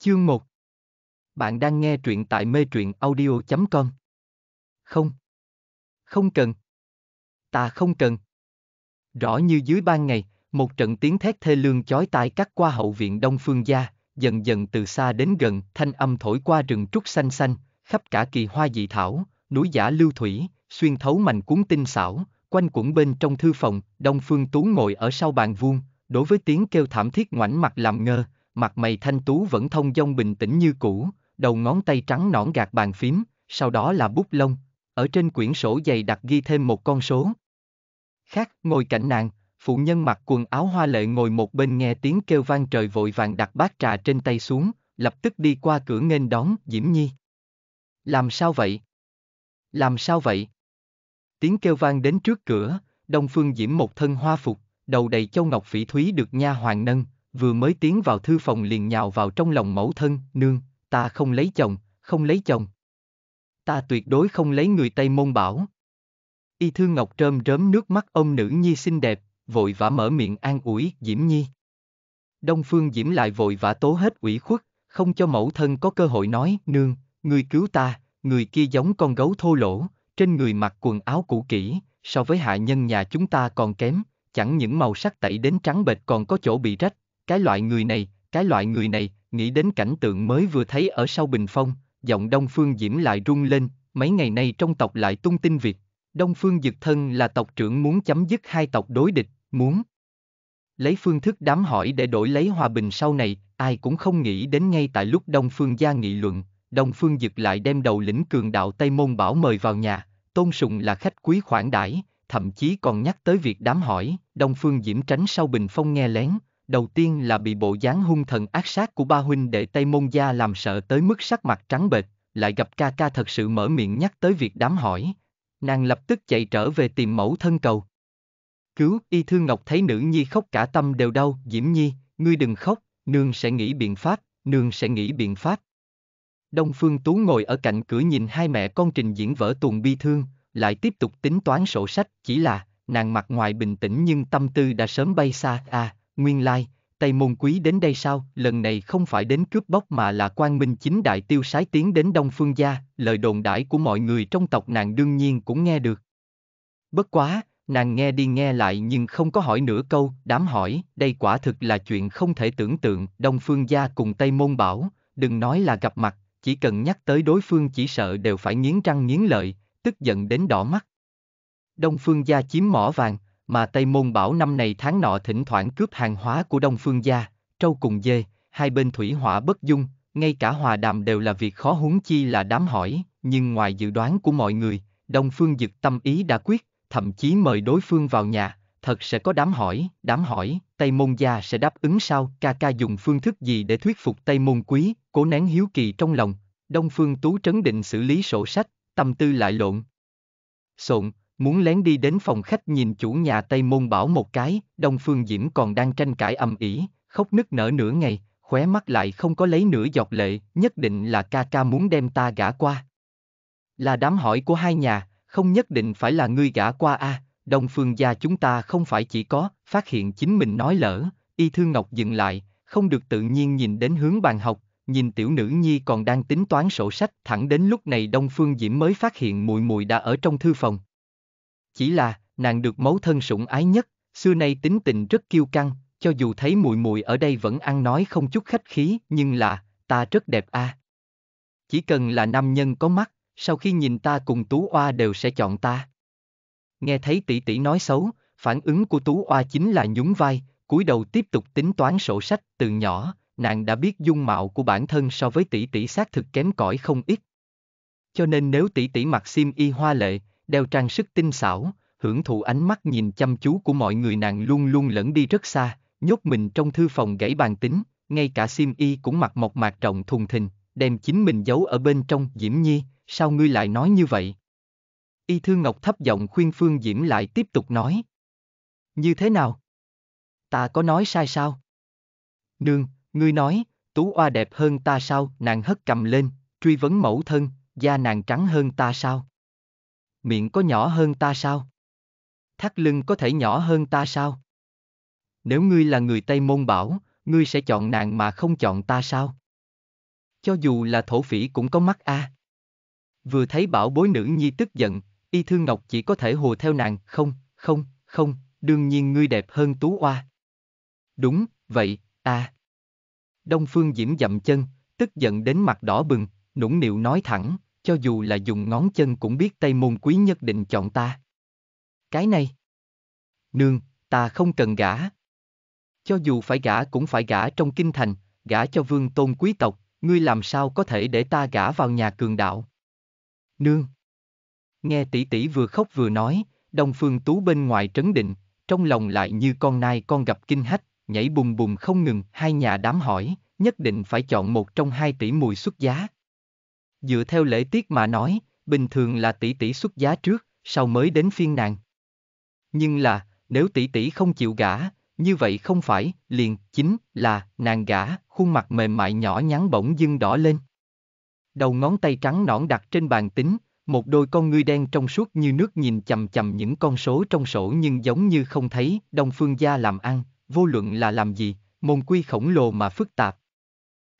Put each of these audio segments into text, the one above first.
Chương 1 Bạn đang nghe truyện tại mê truyện audio.com Không Không cần Ta không cần Rõ như dưới ban ngày, một trận tiếng thét thê lương chói tai cắt qua hậu viện Đông Phương Gia, dần dần từ xa đến gần, thanh âm thổi qua rừng trúc xanh xanh, khắp cả kỳ hoa dị thảo, núi giả lưu thủy, xuyên thấu mảnh cuốn tinh xảo, quanh quẩn bên trong thư phòng, Đông Phương Tú ngồi ở sau bàn vuông, đối với tiếng kêu thảm thiết ngoảnh mặt làm ngơ, mặt mày thanh tú vẫn thông dong bình tĩnh như cũ, đầu ngón tay trắng nõn gạt bàn phím, sau đó là bút lông, ở trên quyển sổ dày đặt ghi thêm một con số. Khác, ngồi cạnh nàng, phụ nhân mặc quần áo hoa lệ ngồi một bên nghe tiếng kêu vang trời vội vàng đặt bát trà trên tay xuống, lập tức đi qua cửa nghênh đón Diễm Nhi. Làm sao vậy? Làm sao vậy? Tiếng kêu vang đến trước cửa, Đông Phương Diễm một thân hoa phục, đầu đầy châu ngọc phỉ thúy được nha hoàng nâng, vừa mới tiến vào thư phòng liền nhào vào trong lòng mẫu thân, nương, ta không lấy chồng, không lấy chồng. Ta tuyệt đối không lấy người Tây Môn Bảo. Y Thư Ngọc trơm rớm nước mắt ông nữ nhi xinh đẹp, vội vã mở miệng an ủi Diễm Nhi. Đông Phương Diễm lại vội vã tố hết ủy khuất, không cho mẫu thân có cơ hội nói, nương, người cứu ta, người kia giống con gấu thô lỗ, trên người mặc quần áo cũ kỹ, so với hạ nhân nhà chúng ta còn kém, chẳng những màu sắc tẩy đến trắng bệch còn có chỗ bị rách, cái loại người này, cái loại người này, nghĩ đến cảnh tượng mới vừa thấy ở sau bình phong, giọng Đông Phương Diễm lại rung lên, mấy ngày nay trong tộc lại tung tin việc. Đông Phương Dực Thân là tộc trưởng muốn chấm dứt hai tộc đối địch, muốn lấy phương thức đám hỏi để đổi lấy hòa bình sau này, ai cũng không nghĩ đến ngay tại lúc Đông Phương gia nghị luận, Đông Phương Dực lại đem đầu lĩnh cường đạo Tây Môn Bảo mời vào nhà, tôn sùng là khách quý khoản đãi, thậm chí còn nhắc tới việc đám hỏi, Đông Phương Diễm tránh sau bình phong nghe lén, đầu tiên là bị bộ dáng hung thần ác sát của ba huynh đệ Tây Môn Gia làm sợ tới mức sắc mặt trắng bệch, lại gặp ca ca thật sự mở miệng nhắc tới việc đám hỏi. Nàng lập tức chạy trở về tìm mẫu thân cầu. Cứu, y thương ngọc thấy nữ nhi khóc cả tâm đều đau, diễm nhi, ngươi đừng khóc, nương sẽ nghĩ biện pháp, nương sẽ nghĩ biện pháp. Đông Phương Tú ngồi ở cạnh cửa nhìn hai mẹ con trình diễn vỡ tuồng bi thương, lại tiếp tục tính toán sổ sách, chỉ là, nàng mặt ngoài bình tĩnh nhưng tâm tư đã sớm bay xa, à, Nguyên lai, like, Tây Môn Quý đến đây sao, lần này không phải đến cướp bóc mà là quan minh chính đại tiêu sái tiến đến Đông Phương Gia, lời đồn đãi của mọi người trong tộc nàng đương nhiên cũng nghe được. Bất quá, nàng nghe đi nghe lại nhưng không có hỏi nửa câu, đám hỏi, đây quả thực là chuyện không thể tưởng tượng, Đông Phương Gia cùng Tây Môn Bảo, đừng nói là gặp mặt, chỉ cần nhắc tới đối phương chỉ sợ đều phải nghiến răng nghiến lợi, tức giận đến đỏ mắt. Đông Phương Gia chiếm mỏ vàng, mà Tây Môn Bảo năm này tháng nọ thỉnh thoảng cướp hàng hóa của Đông Phương gia, trâu cùng dê, hai bên thủy hỏa bất dung, ngay cả hòa đàm đều là việc khó huống chi là đám hỏi, nhưng ngoài dự đoán của mọi người, Đông Phương Dực tâm ý đã quyết, thậm chí mời đối phương vào nhà, thật sẽ có đám hỏi, đám hỏi, Tây Môn gia sẽ đáp ứng sao, ca ca dùng phương thức gì để thuyết phục Tây Môn quý, cố nén hiếu kỳ trong lòng, Đông Phương Tú trấn định xử lý sổ sách, tâm tư lại lộn. Xộn, muốn lén đi đến phòng khách nhìn chủ nhà Tây Môn Bảo một cái, Đông Phương Diễm còn đang tranh cãi ầm ĩ, khóc nức nở nửa ngày, khóe mắt lại không có lấy nửa giọt lệ, nhất định là ca ca muốn đem ta gả qua. Là đám hỏi của hai nhà, không nhất định phải là ngươi gả qua a, à, Đông Phương gia chúng ta không phải chỉ có, phát hiện chính mình nói lỡ, Y thương Ngọc dừng lại, không được tự nhiên nhìn đến hướng bàn học, nhìn tiểu nữ nhi còn đang tính toán sổ sách, thẳng đến lúc này Đông Phương Diễm mới phát hiện mùi mùi đã ở trong thư phòng chỉ là nàng được mẫu thân sủng ái nhất, xưa nay tính tình rất kiêu căng, cho dù thấy mùi mùi ở đây vẫn ăn nói không chút khách khí, nhưng là, ta rất đẹp a. À. Chỉ cần là nam nhân có mắt, sau khi nhìn ta cùng Tú Oa đều sẽ chọn ta. Nghe thấy tỷ tỷ nói xấu, phản ứng của Tú Oa chính là nhún vai, cúi đầu tiếp tục tính toán sổ sách, từ nhỏ, nàng đã biết dung mạo của bản thân so với tỷ tỷ xác thực kém cỏi không ít. Cho nên nếu tỷ tỷ mặc sim y hoa lệ, đeo trang sức tinh xảo, hưởng thụ ánh mắt nhìn chăm chú của mọi người nàng luôn luôn lẫn đi rất xa, nhốt mình trong thư phòng gãy bàn tính, ngay cả sim y cũng mặc mộc mạc rộng thùng thình, đem chính mình giấu ở bên trong Diễm Nhi, sao ngươi lại nói như vậy? Y Thư Ngọc thấp giọng khuyên Phương Diễm lại tiếp tục nói. Như thế nào? Ta có nói sai sao? Nương, ngươi nói, tú oa đẹp hơn ta sao? Nàng hất cầm lên, truy vấn mẫu thân, da nàng trắng hơn ta sao? miệng có nhỏ hơn ta sao? Thắt lưng có thể nhỏ hơn ta sao? Nếu ngươi là người Tây Môn Bảo, ngươi sẽ chọn nàng mà không chọn ta sao? Cho dù là thổ phỉ cũng có mắt a. À. Vừa thấy bảo bối nữ nhi tức giận, y thương ngọc chỉ có thể hùa theo nàng, không, không, không, đương nhiên ngươi đẹp hơn tú oa. Đúng, vậy, à. Đông Phương Diễm dậm chân, tức giận đến mặt đỏ bừng, nũng nịu nói thẳng, cho dù là dùng ngón chân cũng biết Tây Môn Quý nhất định chọn ta. Cái này. Nương, ta không cần gả. Cho dù phải gả cũng phải gả trong kinh thành, gả cho vương tôn quý tộc, ngươi làm sao có thể để ta gả vào nhà cường đạo. Nương. Nghe tỷ tỷ vừa khóc vừa nói, Đông Phương Tú bên ngoài trấn định, trong lòng lại như con nai con gặp kinh hách, nhảy bùng bùng không ngừng, hai nhà đám hỏi, nhất định phải chọn một trong hai tỷ mùi xuất giá. Dựa theo lễ tiết mà nói, bình thường là tỷ tỷ xuất giá trước, sau mới đến phiên nàng. Nhưng là, nếu tỷ tỷ không chịu gả, như vậy không phải, liền, chính, là, nàng gả, khuôn mặt mềm mại nhỏ nhắn bỗng dưng đỏ lên. Đầu ngón tay trắng nõn đặt trên bàn tính, một đôi con ngươi đen trong suốt như nước nhìn chầm chầm những con số trong sổ nhưng giống như không thấy, đông phương gia làm ăn, vô luận là làm gì, môn quy khổng lồ mà phức tạp.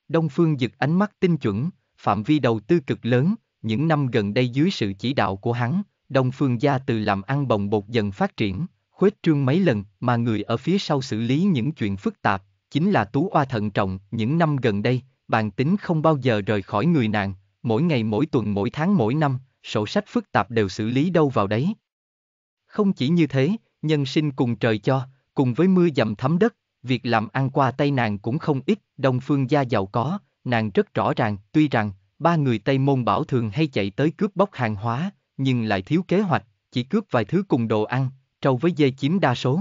Đông phương giật ánh mắt tinh chuẩn, phạm vi đầu tư cực lớn, những năm gần đây dưới sự chỉ đạo của hắn, Đông Phương gia từ làm ăn bồng bột dần phát triển, khuếch trương mấy lần mà người ở phía sau xử lý những chuyện phức tạp, chính là tú oa thận trọng những năm gần đây, bàn tính không bao giờ rời khỏi người nàng, mỗi ngày mỗi tuần mỗi tháng mỗi năm, sổ sách phức tạp đều xử lý đâu vào đấy. Không chỉ như thế, nhân sinh cùng trời cho, cùng với mưa dầm thấm đất, việc làm ăn qua tay nàng cũng không ít, đông phương gia giàu có, nàng rất rõ ràng, tuy rằng, ba người Tây Môn Bảo thường hay chạy tới cướp bóc hàng hóa, nhưng lại thiếu kế hoạch, chỉ cướp vài thứ cùng đồ ăn, trâu với dê chiếm đa số.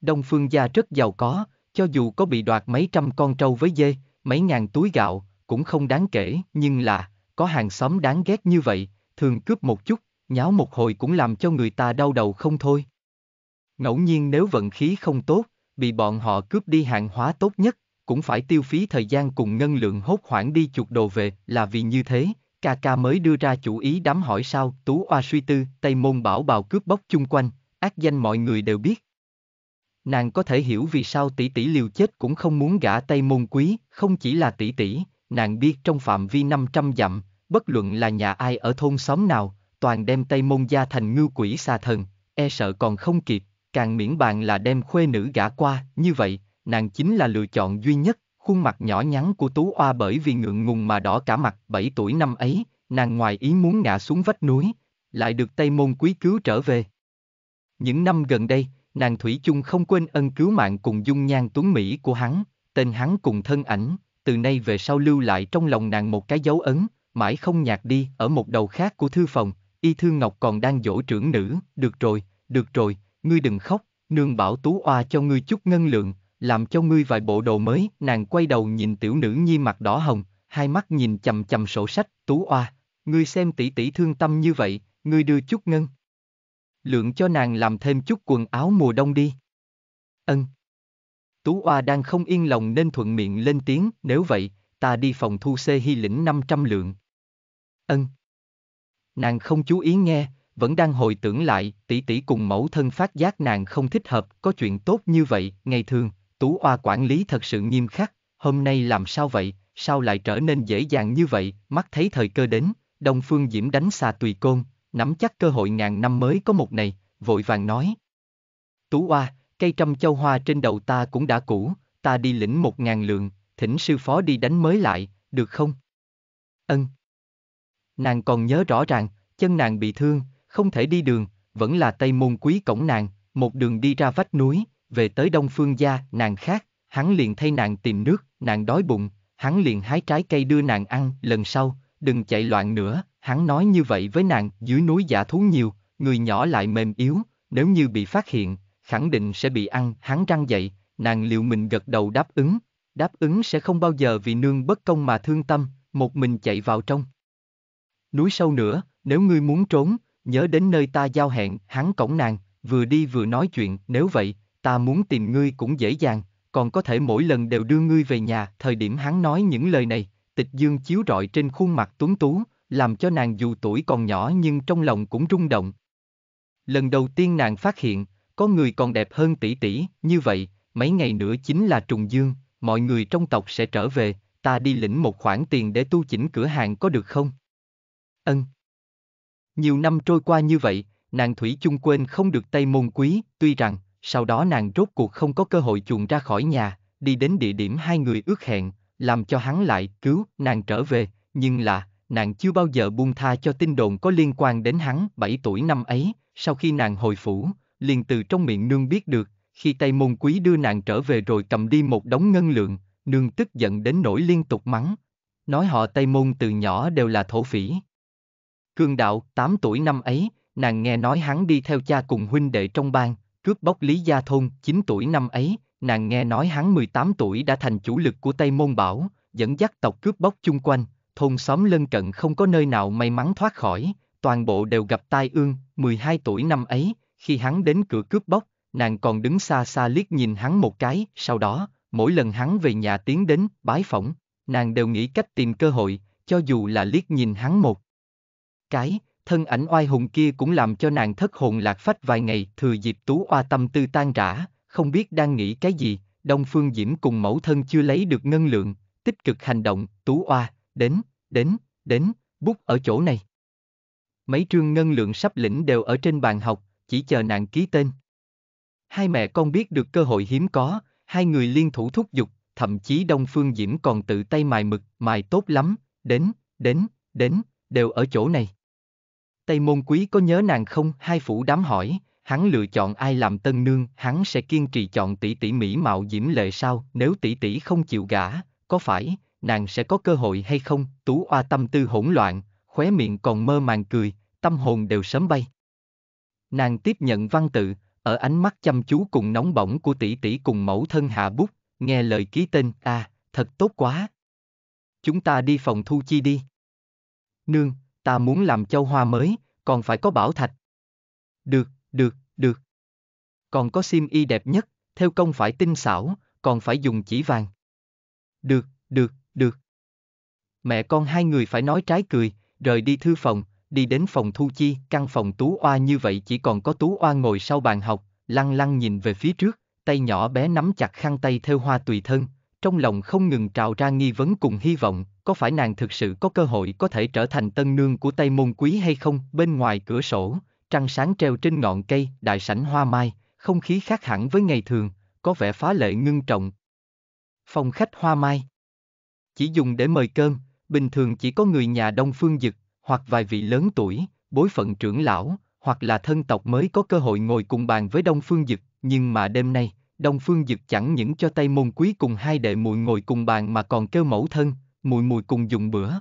Đông phương gia rất giàu có, cho dù có bị đoạt mấy trăm con trâu với dê, mấy ngàn túi gạo, cũng không đáng kể, nhưng là, có hàng xóm đáng ghét như vậy, thường cướp một chút, nháo một hồi cũng làm cho người ta đau đầu không thôi. Ngẫu nhiên nếu vận khí không tốt, bị bọn họ cướp đi hàng hóa tốt nhất, cũng phải tiêu phí thời gian cùng ngân lượng hốt hoảng đi chuột đồ về, là vì như thế, ca ca mới đưa ra chủ ý đám hỏi sao, tú oa suy tư, tây môn bảo bào cướp bóc chung quanh, ác danh mọi người đều biết. Nàng có thể hiểu vì sao tỷ tỷ liều chết cũng không muốn gả tây môn quý, không chỉ là tỷ tỷ, nàng biết trong phạm vi 500 dặm, bất luận là nhà ai ở thôn xóm nào, toàn đem tây môn gia thành ngưu quỷ xa thần, e sợ còn không kịp, càng miễn bàn là đem khuê nữ gả qua, như vậy, nàng chính là lựa chọn duy nhất, khuôn mặt nhỏ nhắn của Tú Oa bởi vì ngượng ngùng mà đỏ cả mặt 7 tuổi năm ấy, nàng ngoài ý muốn ngã xuống vách núi, lại được Tây Môn Quý cứu trở về. Những năm gần đây, nàng Thủy chung không quên ân cứu mạng cùng dung nhan tuấn Mỹ của hắn, tên hắn cùng thân ảnh, từ nay về sau lưu lại trong lòng nàng một cái dấu ấn, mãi không nhạt đi ở một đầu khác của thư phòng, y thư ngọc còn đang dỗ trưởng nữ, được rồi, được rồi, ngươi đừng khóc, nương bảo tú oa cho ngươi chút ngân lượng, làm cho ngươi vài bộ đồ mới, nàng quay đầu nhìn tiểu nữ nhi mặt đỏ hồng, hai mắt nhìn chầm chầm sổ sách, tú oa, ngươi xem tỷ tỷ thương tâm như vậy, ngươi đưa chút ngân. Lượng cho nàng làm thêm chút quần áo mùa đông đi. Ân. Tú oa đang không yên lòng nên thuận miệng lên tiếng, nếu vậy, ta đi phòng thu xê hy lĩnh 500 lượng. Ân. Nàng không chú ý nghe, vẫn đang hồi tưởng lại, tỷ tỷ cùng mẫu thân phát giác nàng không thích hợp, có chuyện tốt như vậy, ngày thường, Tú Oa quản lý thật sự nghiêm khắc, hôm nay làm sao vậy, sao lại trở nên dễ dàng như vậy, mắt thấy thời cơ đến, Đông Phương Diễm đánh xà tùy côn, nắm chắc cơ hội ngàn năm mới có một này, vội vàng nói. Tú Oa, cây trăm châu hoa trên đầu ta cũng đã cũ, ta đi lĩnh một ngàn lượng, thỉnh sư phó đi đánh mới lại, được không? Ân. Nàng còn nhớ rõ ràng, chân nàng bị thương, không thể đi đường, vẫn là tây môn quý cổng nàng, một đường đi ra vách núi, về tới Đông Phương gia, nàng khác, hắn liền thay nàng tìm nước, nàng đói bụng, hắn liền hái trái cây đưa nàng ăn, lần sau, đừng chạy loạn nữa, hắn nói như vậy với nàng, dưới núi giả thú nhiều, người nhỏ lại mềm yếu, nếu như bị phát hiện, khẳng định sẽ bị ăn, hắn răng dậy, nàng liệu mình gật đầu đáp ứng, đáp ứng sẽ không bao giờ vì nương bất công mà thương tâm, một mình chạy vào trong. Núi sâu nữa, nếu ngươi muốn trốn, nhớ đến nơi ta giao hẹn, hắn cổng nàng, vừa đi vừa nói chuyện, nếu vậy, ta muốn tìm ngươi cũng dễ dàng, còn có thể mỗi lần đều đưa ngươi về nhà. Thời điểm hắn nói những lời này, tịch dương chiếu rọi trên khuôn mặt tuấn tú, làm cho nàng dù tuổi còn nhỏ nhưng trong lòng cũng rung động. Lần đầu tiên nàng phát hiện, có người còn đẹp hơn tỷ tỷ, như vậy, mấy ngày nữa chính là trùng dương, mọi người trong tộc sẽ trở về, ta đi lĩnh một khoản tiền để tu chỉnh cửa hàng có được không? Ân. Nhiều năm trôi qua như vậy, nàng Thủy chung quên không được Tây Môn Quý, tuy rằng, sau đó nàng rốt cuộc không có cơ hội chuồn ra khỏi nhà, đi đến địa điểm hai người ước hẹn, làm cho hắn lại cứu nàng trở về, nhưng là, nàng chưa bao giờ buông tha cho tin đồn có liên quan đến hắn 7 tuổi năm ấy, sau khi nàng hồi phủ, liền từ trong miệng nương biết được, khi Tây Môn Quý đưa nàng trở về rồi cầm đi một đống ngân lượng, nương tức giận đến nỗi liên tục mắng. Nói họ Tây Môn từ nhỏ đều là thổ phỉ. Cương đạo, 8 tuổi năm ấy, nàng nghe nói hắn đi theo cha cùng huynh đệ trong bang, cướp bóc Lý Gia Thôn, 9 tuổi năm ấy, nàng nghe nói hắn 18 tuổi đã thành chủ lực của Tây Môn Bảo, dẫn dắt tộc cướp bóc chung quanh, thôn xóm lân cận không có nơi nào may mắn thoát khỏi, toàn bộ đều gặp tai ương, 12 tuổi năm ấy, khi hắn đến cửa cướp bóc, nàng còn đứng xa xa liếc nhìn hắn một cái, sau đó, mỗi lần hắn về nhà tiến đến, bái phỏng, nàng đều nghĩ cách tìm cơ hội, cho dù là liếc nhìn hắn một cái, thân ảnh oai hùng kia cũng làm cho nàng thất hồn lạc phách vài ngày thừa dịp tú oa tâm tư tan rã, không biết đang nghĩ cái gì, Đông Phương Diễm cùng mẫu thân chưa lấy được ngân lượng, tích cực hành động, tú oa, đến, đến, đến, bút ở chỗ này. Mấy trương ngân lượng sắp lĩnh đều ở trên bàn học, chỉ chờ nàng ký tên. Hai mẹ con biết được cơ hội hiếm có, hai người liên thủ thúc giục, thậm chí Đông Phương Diễm còn tự tay mài mực, mài tốt lắm, đến, đến, đến, đều ở chỗ này. Tây môn quý có nhớ nàng không? Hai phủ đám hỏi, hắn lựa chọn ai làm tân nương, hắn sẽ kiên trì chọn tỷ tỷ mỹ mạo diễm lệ sao? Nếu tỷ tỷ không chịu gả, có phải, nàng sẽ có cơ hội hay không? Tú oa tâm tư hỗn loạn, khóe miệng còn mơ màng cười, tâm hồn đều sớm bay. Nàng tiếp nhận văn tự, ở ánh mắt chăm chú cùng nóng bỏng của tỷ tỷ cùng mẫu thân hạ bút, nghe lời ký tên, a, à, thật tốt quá. Chúng ta đi phòng thu chi đi. Nương, ta muốn làm châu hoa mới, còn phải có bảo thạch. Được, được, được. Còn có sim y đẹp nhất, theo công phải tinh xảo, còn phải dùng chỉ vàng. Được, được, được. Mẹ con hai người phải nói trái cười, rời đi thư phòng, đi đến phòng thu chi, căn phòng tú oa như vậy chỉ còn có tú oa ngồi sau bàn học, lăng lăng nhìn về phía trước, tay nhỏ bé nắm chặt khăn tay theo hoa tùy thân, trong lòng không ngừng trào ra nghi vấn cùng hy vọng, có phải nàng thực sự có cơ hội có thể trở thành tân nương của Tây Môn Quý hay không? Bên ngoài cửa sổ, trăng sáng treo trên ngọn cây, đại sảnh hoa mai, không khí khác hẳn với ngày thường, có vẻ phá lệ ngưng trọng. Phòng khách hoa mai Chỉ dùng để mời cơm, bình thường chỉ có người nhà Đông Phương Dực, hoặc vài vị lớn tuổi, bối phận trưởng lão, hoặc là thân tộc mới có cơ hội ngồi cùng bàn với Đông Phương Dực, nhưng mà đêm nay, Đông Phương Dực chẳng những cho Tây Môn Quý cùng hai đệ muội ngồi cùng bàn mà còn kêu mẫu thân, mùi mùi cùng dùng bữa.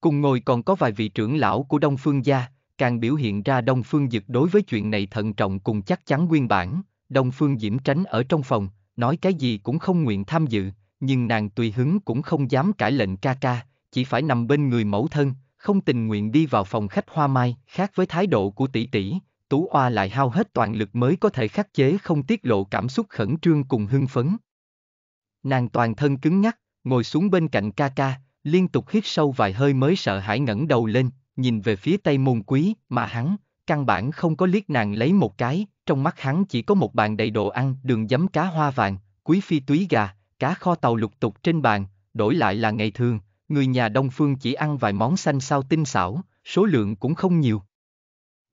Cùng ngồi còn có vài vị trưởng lão của Đông Phương gia, càng biểu hiện ra Đông Phương Dực đối với chuyện này thận trọng cùng chắc chắn nguyên bản, Đông Phương Diễm tránh ở trong phòng, nói cái gì cũng không nguyện tham dự, nhưng nàng tùy hứng cũng không dám cãi lệnh ca ca, chỉ phải nằm bên người mẫu thân, không tình nguyện đi vào phòng khách hoa mai, khác với thái độ của tỷ tỷ, Tú Oa lại hao hết toàn lực mới có thể khắc chế không tiết lộ cảm xúc khẩn trương cùng hưng phấn. Nàng toàn thân cứng ngắc, ngồi xuống bên cạnh ca ca, liên tục hít sâu vài hơi mới sợ hãi ngẩng đầu lên, nhìn về phía tây môn quý mà hắn, căn bản không có liếc nàng lấy một cái, trong mắt hắn chỉ có một bàn đầy đồ ăn, đường giấm cá hoa vàng, quý phi túy gà, cá kho tàu lục tục trên bàn, đổi lại là ngày thường, người nhà Đông Phương chỉ ăn vài món xanh sao tinh xảo, số lượng cũng không nhiều.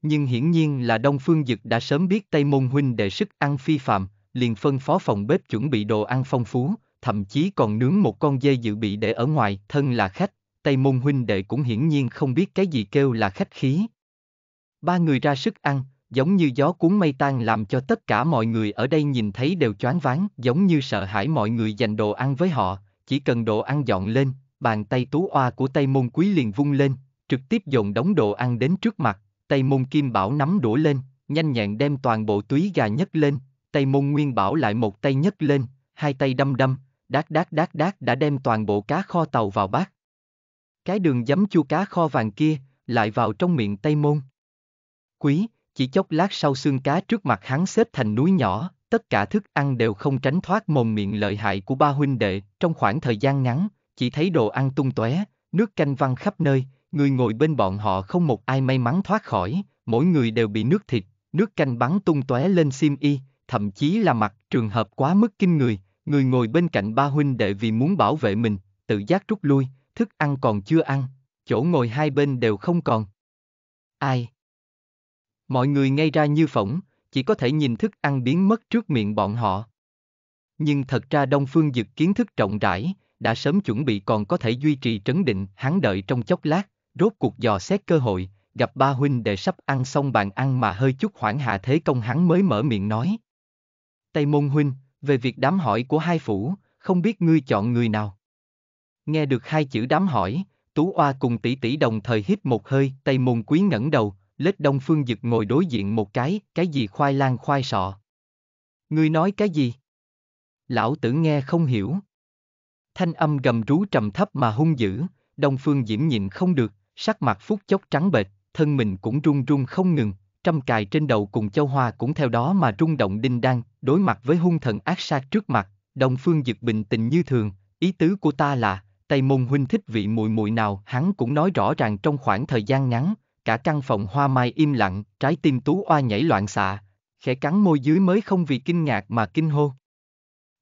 Nhưng hiển nhiên là Đông Phương Dực đã sớm biết Tây Môn Huynh đệ sức ăn phi phạm, liền phân phó phòng bếp chuẩn bị đồ ăn phong phú, thậm chí còn nướng một con dê dự bị để ở ngoài, thân là khách, Tây Môn huynh đệ cũng hiển nhiên không biết cái gì kêu là khách khí. Ba người ra sức ăn, giống như gió cuốn mây tan làm cho tất cả mọi người ở đây nhìn thấy đều choáng váng, giống như sợ hãi mọi người dành đồ ăn với họ, chỉ cần đồ ăn dọn lên, bàn tay tú oa của Tây Môn Quý liền vung lên, trực tiếp dồn đống đồ ăn đến trước mặt, Tây Môn Kim Bảo nắm đũa lên, nhanh nhẹn đem toàn bộ túi gà nhấc lên, Tây Môn Nguyên Bảo lại một tay nhấc lên, hai tay đâm đâm, Đát đát đát đát đã đem toàn bộ cá kho tàu vào bát. Cái đường giấm chua cá kho vàng kia, lại vào trong miệng Tây Môn. Quý, chỉ chốc lát sau xương cá trước mặt hắn xếp thành núi nhỏ, tất cả thức ăn đều không tránh thoát mồm miệng lợi hại của ba huynh đệ, trong khoảng thời gian ngắn, chỉ thấy đồ ăn tung tóe, nước canh văng khắp nơi, người ngồi bên bọn họ không một ai may mắn thoát khỏi, mỗi người đều bị nước thịt, nước canh bắn tung tóe lên sim y, thậm chí là mặt trường hợp quá mức kinh người, Người ngồi bên cạnh ba huynh đệ vì muốn bảo vệ mình, tự giác rút lui, thức ăn còn chưa ăn, chỗ ngồi hai bên đều không còn. Ai? Mọi người ngay ra như phỏng, chỉ có thể nhìn thức ăn biến mất trước miệng bọn họ. Nhưng thật ra Đông Phương Dực kiến thức rộng rãi, đã sớm chuẩn bị còn có thể duy trì trấn định, hắn đợi trong chốc lát, rốt cuộc dò xét cơ hội, gặp ba huynh đệ sắp ăn xong bàn ăn mà hơi chút hoảng hạ thế công hắn mới mở miệng nói. Tây môn huynh, về việc đám hỏi của hai phủ, không biết ngươi chọn người nào? Nghe được hai chữ đám hỏi, Tú Oa cùng tỷ tỷ đồng thời hít một hơi, Tây Môn Quý ngẩng đầu, lết Đông Phương Dực ngồi đối diện một cái, cái gì khoai lang khoai sọ. Ngươi nói cái gì? Lão tử nghe không hiểu. Thanh âm gầm rú trầm thấp mà hung dữ, Đông Phương Diễm nhịn không được, sắc mặt phút chốc trắng bệch, thân mình cũng run run không ngừng, trăm cài trên đầu cùng châu hoa cũng theo đó mà rung động đinh đăng, đối mặt với hung thần ác sát trước mặt, đồng Phương Dực bình tình như thường, ý tứ của ta là, Tây Môn huynh thích vị mùi mùi nào, hắn cũng nói rõ ràng trong khoảng thời gian ngắn, cả căn phòng hoa mai im lặng, trái tim Tú Oa nhảy loạn xạ, khẽ cắn môi dưới mới không vì kinh ngạc mà kinh hô.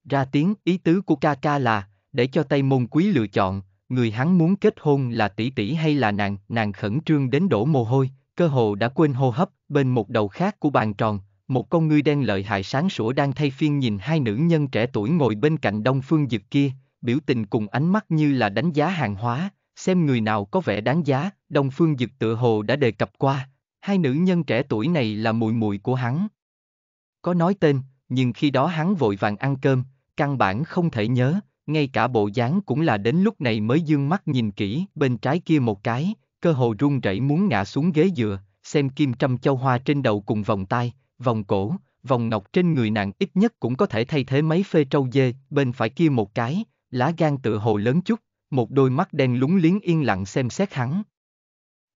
Ra tiếng, ý tứ của ca ca là, để cho Tây Môn quý lựa chọn, người hắn muốn kết hôn là tỷ tỷ hay là nàng, nàng khẩn trương đến đổ mồ hôi, cơ hồ đã quên hô hấp, bên một đầu khác của bàn tròn, một con ngươi đen lợi hại sáng sủa đang thay phiên nhìn hai nữ nhân trẻ tuổi ngồi bên cạnh đông phương dực kia, biểu tình cùng ánh mắt như là đánh giá hàng hóa, xem người nào có vẻ đáng giá, đông phương dực tựa hồ đã đề cập qua, hai nữ nhân trẻ tuổi này là mùi mùi của hắn. Có nói tên, nhưng khi đó hắn vội vàng ăn cơm, căn bản không thể nhớ, ngay cả bộ dáng cũng là đến lúc này mới dương mắt nhìn kỹ bên trái kia một cái, cơ hồ run rẩy muốn ngã xuống ghế dựa, xem kim trăm châu hoa trên đầu cùng vòng tay, vòng cổ, vòng ngọc trên người nàng ít nhất cũng có thể thay thế mấy phê trâu dê, bên phải kia một cái, lá gan tự hồ lớn chút, một đôi mắt đen lúng liếng yên lặng xem xét hắn.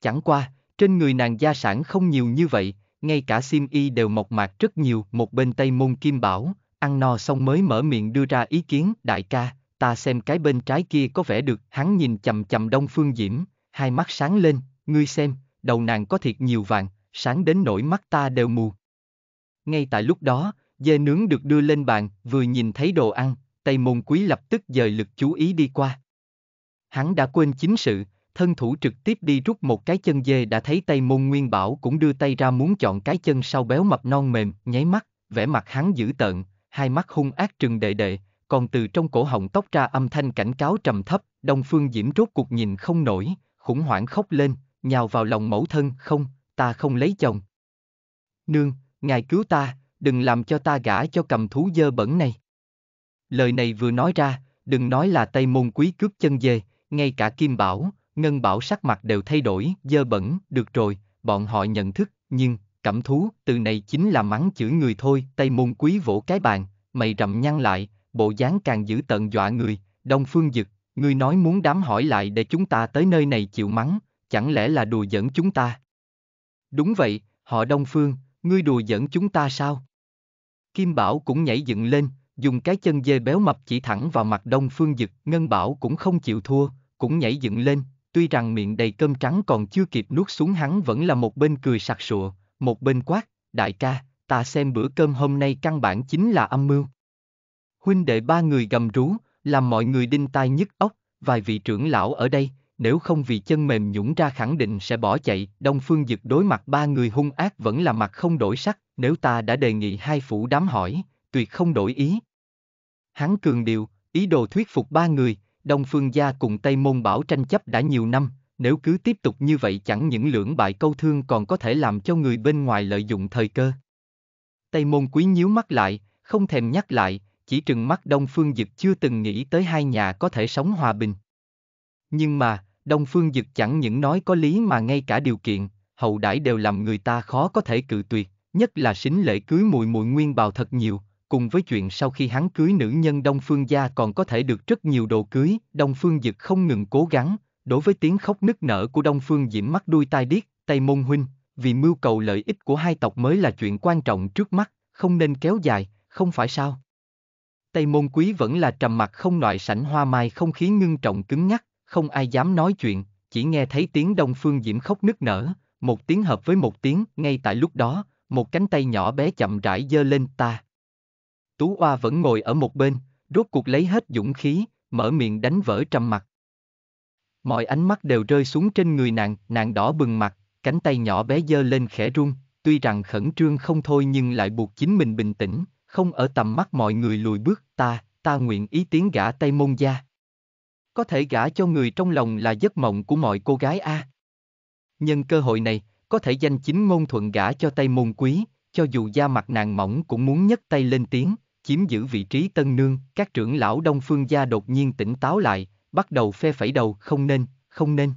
Chẳng qua, trên người nàng gia sản không nhiều như vậy, ngay cả sim y đều mộc mạc rất nhiều, một bên tay môn kim bảo, ăn no xong mới mở miệng đưa ra ý kiến, đại ca, ta xem cái bên trái kia có vẻ được, hắn nhìn chầm chầm đông phương diễm, hai mắt sáng lên, ngươi xem, đầu nàng có thiệt nhiều vàng, sáng đến nỗi mắt ta đều mù. Ngay tại lúc đó, dê nướng được đưa lên bàn, vừa nhìn thấy đồ ăn, Tây Môn Quý lập tức dời lực chú ý đi qua. Hắn đã quên chính sự, thân thủ trực tiếp đi rút một cái chân dê đã thấy Tây Môn Nguyên Bảo cũng đưa tay ra muốn chọn cái chân sau béo mập non mềm, nháy mắt, vẻ mặt hắn dữ tợn, hai mắt hung ác trừng đệ đệ, còn từ trong cổ họng tóc ra âm thanh cảnh cáo trầm thấp, Đông Phương Diễm rốt cuộc nhìn không nổi, khủng hoảng khóc lên, nhào vào lòng mẫu thân, không, ta không lấy chồng. Nương, ngài cứu ta, đừng làm cho ta gả cho cầm thú dơ bẩn này. Lời này vừa nói ra, đừng nói là Tây Môn Quý cướp chân dê, ngay cả Kim Bảo, Ngân Bảo sắc mặt đều thay đổi, dơ bẩn, được rồi, bọn họ nhận thức, nhưng, cẩm thú, từ này chính là mắng chửi người thôi, Tây Môn Quý vỗ cái bàn, mày rậm nhăn lại, bộ dáng càng giữ tận dọa người, Đông Phương Dực, Ngươi nói muốn đám hỏi lại để chúng ta tới nơi này chịu mắng, chẳng lẽ là đùa giỡn chúng ta? Đúng vậy, họ Đông Phương, ngươi đùa giỡn chúng ta sao? Kim Bảo cũng nhảy dựng lên, dùng cái chân dê béo mập chỉ thẳng vào mặt Đông Phương Dực, Ngân Bảo cũng không chịu thua, cũng nhảy dựng lên, tuy rằng miệng đầy cơm trắng còn chưa kịp nuốt xuống hắn vẫn là một bên cười sặc sụa, một bên quát, đại ca, ta xem bữa cơm hôm nay căn bản chính là âm mưu. Huynh đệ ba người gầm rú, làm mọi người đinh tai nhức óc, vài vị trưởng lão ở đây, nếu không vì chân mềm nhũng ra khẳng định sẽ bỏ chạy, Đông Phương Dực đối mặt ba người hung ác vẫn là mặt không đổi sắc, nếu ta đã đề nghị hai phủ đám hỏi, tuyệt không đổi ý. Hắn cường điều, ý đồ thuyết phục ba người, Đông Phương gia cùng Tây Môn Bảo tranh chấp đã nhiều năm, nếu cứ tiếp tục như vậy chẳng những lưỡng bại câu thương còn có thể làm cho người bên ngoài lợi dụng thời cơ. Tây Môn Quý nhíu mắt lại, không thèm nhắc lại, chỉ trừng mắt Đông Phương Dực chưa từng nghĩ tới hai nhà có thể sống hòa bình. Nhưng mà, Đông Phương Dực chẳng những nói có lý mà ngay cả điều kiện, hậu đãi đều làm người ta khó có thể cự tuyệt, nhất là xính lễ cưới mùi mùi nguyên bào thật nhiều, cùng với chuyện sau khi hắn cưới nữ nhân Đông Phương gia còn có thể được rất nhiều đồ cưới, Đông Phương Dực không ngừng cố gắng, đối với tiếng khóc nức nở của Đông Phương Diễm mắt đuôi tai điếc, tay môn huynh, vì mưu cầu lợi ích của hai tộc mới là chuyện quan trọng trước mắt, không nên kéo dài, không phải sao? Tây môn quý vẫn là trầm mặt không nội sảnh hoa mai không khí ngưng trọng cứng nhắc, không ai dám nói chuyện, chỉ nghe thấy tiếng đông phương diễm khóc nức nở, một tiếng hợp với một tiếng, ngay tại lúc đó, một cánh tay nhỏ bé chậm rãi giơ lên ta. Tú Hoa vẫn ngồi ở một bên, rốt cuộc lấy hết dũng khí, mở miệng đánh vỡ trầm mặt. Mọi ánh mắt đều rơi xuống trên người nàng, nàng đỏ bừng mặt, cánh tay nhỏ bé giơ lên khẽ run, tuy rằng khẩn trương không thôi nhưng lại buộc chính mình bình tĩnh, không ở tầm mắt mọi người lùi bước, ta, ta nguyện ý tiến gã Tây Môn gia. Có thể gả cho người trong lòng là giấc mộng của mọi cô gái a. À. Nhân cơ hội này, có thể danh chính ngôn thuận gả cho Tây Môn quý, cho dù da mặt nàng mỏng cũng muốn nhấc tay lên tiếng, chiếm giữ vị trí tân nương, các trưởng lão Đông Phương gia đột nhiên tỉnh táo lại, bắt đầu phe phẩy đầu, không nên, không nên.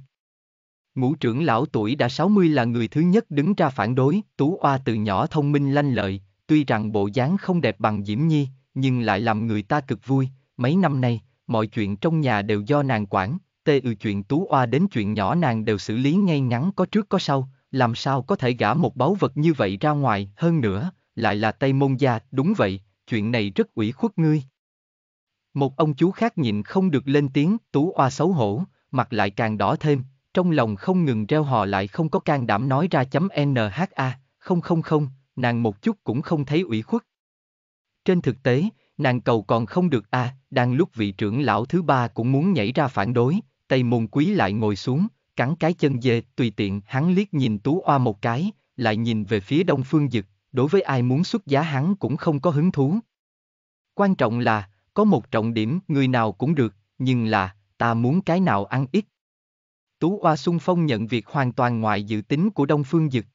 Ngũ trưởng lão tuổi đã 60 là người thứ nhất đứng ra phản đối, Tú Oa từ nhỏ thông minh lanh lợi, tuy rằng bộ dáng không đẹp bằng Diễm Nhi, nhưng lại làm người ta cực vui, mấy năm nay, mọi chuyện trong nhà đều do nàng quản, tê ừ chuyện tú oa đến chuyện nhỏ nàng đều xử lý ngay ngắn có trước có sau, làm sao có thể gả một báu vật như vậy ra ngoài, hơn nữa, lại là Tây Môn Gia, đúng vậy, chuyện này rất ủy khuất ngươi. Một ông chú khác nhịn không được lên tiếng, tú oa xấu hổ, mặt lại càng đỏ thêm, trong lòng không ngừng reo hò lại không có can đảm nói ra chấm nha không không không, nàng một chút cũng không thấy ủy khuất. Trên thực tế, nàng cầu còn không được à, đang lúc vị trưởng lão thứ ba cũng muốn nhảy ra phản đối, Tây Môn Quý lại ngồi xuống, cắn cái chân dê, tùy tiện hắn liếc nhìn Tú Oa một cái, lại nhìn về phía Đông Phương Dực, đối với ai muốn xuất giá hắn cũng không có hứng thú. Quan trọng là, có một trọng điểm người nào cũng được, nhưng là, ta muốn cái nào ăn ít. Tú Oa xung phong nhận việc hoàn toàn ngoài dự tính của Đông Phương Dực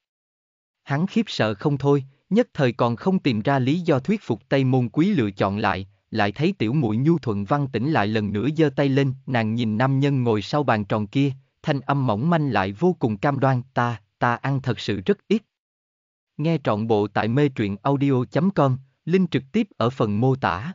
hắn khiếp sợ không thôi, nhất thời còn không tìm ra lý do thuyết phục Tây Môn Quý lựa chọn lại, lại thấy tiểu muội Nhu Thuận Văn tỉnh lại lần nữa giơ tay lên, nàng nhìn nam nhân ngồi sau bàn tròn kia, thanh âm mỏng manh lại vô cùng cam đoan, ta, ta ăn thật sự rất ít. Nghe trọn bộ tại mê truyện audio.com, link trực tiếp ở phần mô tả.